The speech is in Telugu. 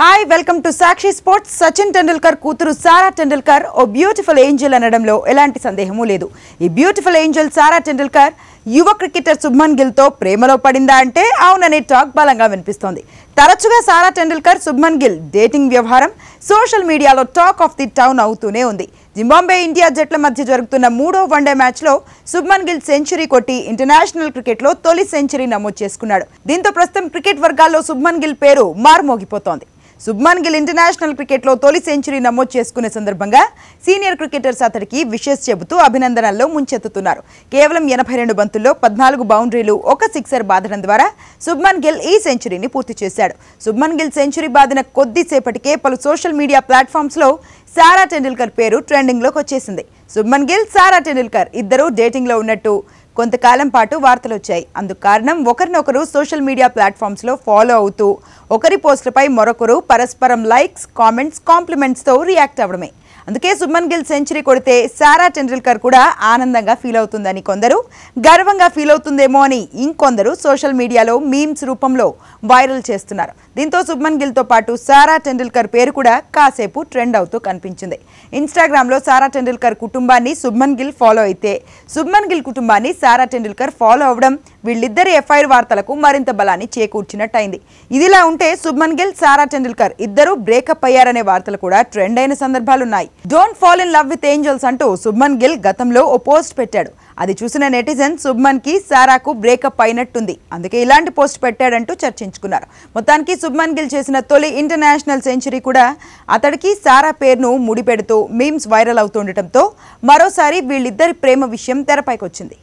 hi welcome to Sakshi sports Sachin Tendulkar కూతురు సారా టెండూల్కర్ ఓ బ్యూటిఫుల్ ఏంజల్ అనడంలో ఎలాంటి సందేహమూ లేదు ఈ బ్యూటిఫుల్ ఏంజల్ సారా టెండూల్కర్ యువ క్రికెటర్ శుభ్మన్ గిల్తో ప్రేమలో పడిందా అంటే అవుననే టాక్ బలంగా వినిపిస్తోంది తరచుగా సారా టెండూల్కర్ శుభ్మన్ గిల్ డేటింగ్ వ్యవహారం సోషల్ మీడియాలో టాక్ ఆఫ్ ది టౌన్ అవుతూనే ఉంది జింబాంబే ఇండియా జట్ల మధ్య జరుగుతున్న మూడో వన్డే మ్యాచ్లో శుభ్మన్ గిల్ సెంచరీ కొట్టి ఇంటర్నేషనల్ క్రికెట్లో తొలి సెంచరీ నమోదు చేసుకున్నాడు దీంతో ప్రస్తుతం క్రికెట్ వర్గాల్లో శుభ్మన్ గిల్ పేరు మార్మోగిపోతోంది శుభ్మన్ గిల్ ఇంటర్నేషనల్ క్రికెట్లో తొలి సెంచరీ నమోదు చేసుకునే సందర్భంగా సీనియర్ క్రికెటర్స్ అతడికి విషెస్ చెబుతూ అభినందనల్లో ముంచెత్తుతున్నారు కేవలం ఎనభై రెండు బంతుల్లో పద్నాలుగు బౌండరీలు ఒక సిక్సర్ బాధడం ద్వారా శుభ్మన్ గిల్ ఈ సెంచరీని పూర్తి చేశాడు శుభ్మన్ గిల్ సెంచరీ బాధన కొద్దిసేపటికే పలు సోషల్ మీడియా ప్లాట్ఫామ్స్లో సారా టెండూల్కర్ పేరు ట్రెండింగ్లోకి వచ్చేసింది శుభ్మన్ గిల్ సారా టెండూల్కర్ ఇద్దరూ డేటింగ్లో ఉన్నట్టు కొంతకాలం పాటు వార్తలు వచ్చాయి అందుకు కారణం ఒకరినొకరు సోషల్ మీడియా ప్లాట్ఫామ్స్లో ఫాలో అవుతూ ఒకరి పోస్టులపై మరొకరు పరస్పరం లైక్స్ కామెంట్స్ కాంప్లిమెంట్స్తో రియాక్ట్ అవడమే అందుకే సుమన్ గిల్ సెంచరీ కొడితే సారా టెండూల్కర్ కూడా ఆనందంగా ఫీల్ అవుతుందని కొందరు గర్వంగా ఫీల్ అవుతుందేమో అని ఇంకొందరు సోషల్ మీడియాలో మీమ్స్ రూపంలో వైరల్ చేస్తున్నారు దీంతో సుబ్మన్ గిల్తో పాటు సారా టెండూల్కర్ పేరు కూడా కాసేపు ట్రెండ్ అవుతూ కనిపించింది ఇన్స్టాగ్రామ్లో సారా టెండూల్కర్ కుటుంబాన్ని సుమన్ గిల్ ఫాలో అయితే సుమన్ గిల్ కుటుంబాన్ని సారా టెండూల్కర్ ఫాలో అవ్వడం వీళ్ళిద్దరి ఎఫ్ఐఆర్ వార్తలకు మరింత బలాన్ని చేకూర్చినట్టయింది ఇదిలా ఉంటే శుభ్మన్ గిల్ సారా టెండూల్కర్ ఇద్దరు బ్రేకప్ అయ్యారనే వార్తలు కూడా ట్రెండ్ అయిన సందర్భాలున్నాయి don't fall in love with angels అంటూ శుభ్మన్ గిల్ గతంలో ఓ పోస్ట్ పెట్టాడు అది చూసిన నెటిజన్ శుభ్మన్ కి సారాకు బ్రేకప్ అయినట్టుంది అందుకే ఇలాంటి పోస్ట్ పెట్టాడంటూ చర్చించుకున్నారు మొత్తానికి శుభ్మన్ గిల్ చేసిన తొలి ఇంటర్నేషనల్ సెంచరీ కూడా అతడికి సారా పేరును ముడిపెడుతూ మీమ్స్ వైరల్ అవుతుండటంతో మరోసారి వీళ్ళిద్దరి ప్రేమ విషయం తెరపైకొచ్చింది